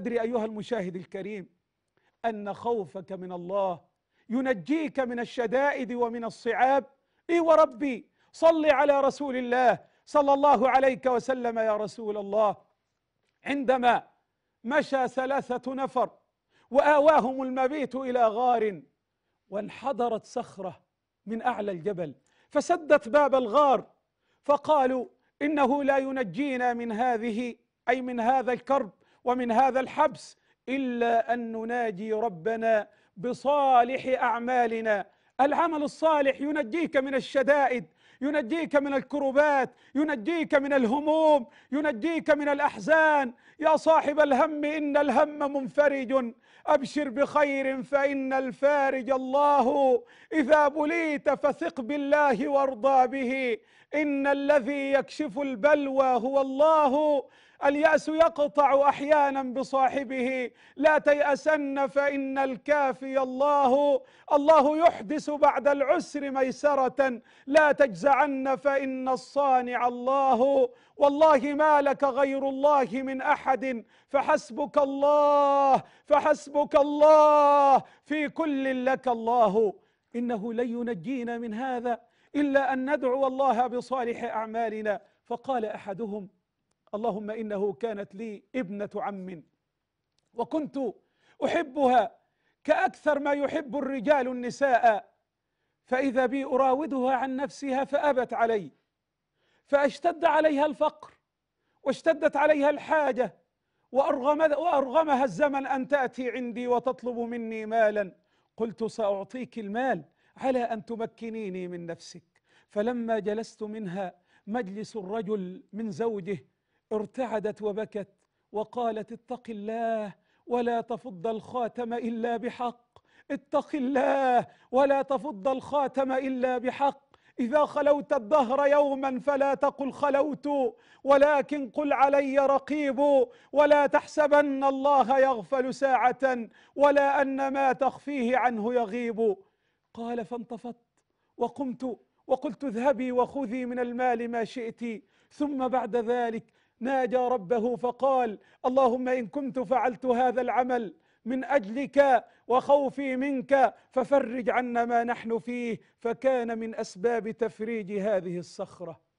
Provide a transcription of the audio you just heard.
ادري ايها المشاهد الكريم ان خوفك من الله ينجيك من الشدائد ومن الصعاب اي وربي صل على رسول الله صلى الله عليك وسلم يا رسول الله عندما مشى ثلاثه نفر واواهم المبيت الى غار وانحدرت صخره من اعلى الجبل فسدت باب الغار فقالوا انه لا ينجينا من هذه اي من هذا الكرب ومن هذا الحبس إلا أن نناجي ربنا بصالح أعمالنا العمل الصالح ينجيك من الشدائد ينجيك من الكروبات ينجيك من الهموم ينجيك من الأحزان يا صاحب الهم إن الهم منفرج أبشر بخير فإن الفارج الله إذا بليت فثق بالله وارضى به إن الذي يكشف البلوى هو الله اليأس يقطع أحيانا بصاحبه لا تيأسن فإن الكافي الله الله يحدث بعد العسر ميسرة لا تجزعن فإن الصانع الله والله ما لك غير الله من أحد فحسبك الله فحسبك الله في كل لك الله إنه لن ينجينا من هذا إلا أن ندعو الله بصالح أعمالنا فقال أحدهم اللهم إنه كانت لي ابنة عم وكنت أحبها كأكثر ما يحب الرجال النساء فإذا بي أراودها عن نفسها فأبت علي فاشتد عليها الفقر واشتدت عليها الحاجة وأرغم وأرغمها الزمن أن تأتي عندي وتطلب مني مالا قلت سأعطيك المال على أن تمكنيني من نفسك فلما جلست منها مجلس الرجل من زوجه ارتعدت وبكت وقالت اتق الله ولا تفض الخاتم الا بحق اتق الله ولا تفض الخاتم الا بحق اذا خلوت الدهر يوما فلا تقل خلوت ولكن قل علي رقيب ولا تحسبن الله يغفل ساعه ولا ان ما تخفيه عنه يغيب قال فانتفضت وقمت وقلت اذهبي وخذي من المال ما شئت ثم بعد ذلك ناجى ربه فقال اللهم إن كنت فعلت هذا العمل من أجلك وخوفي منك ففرج عنا ما نحن فيه فكان من أسباب تفريج هذه الصخرة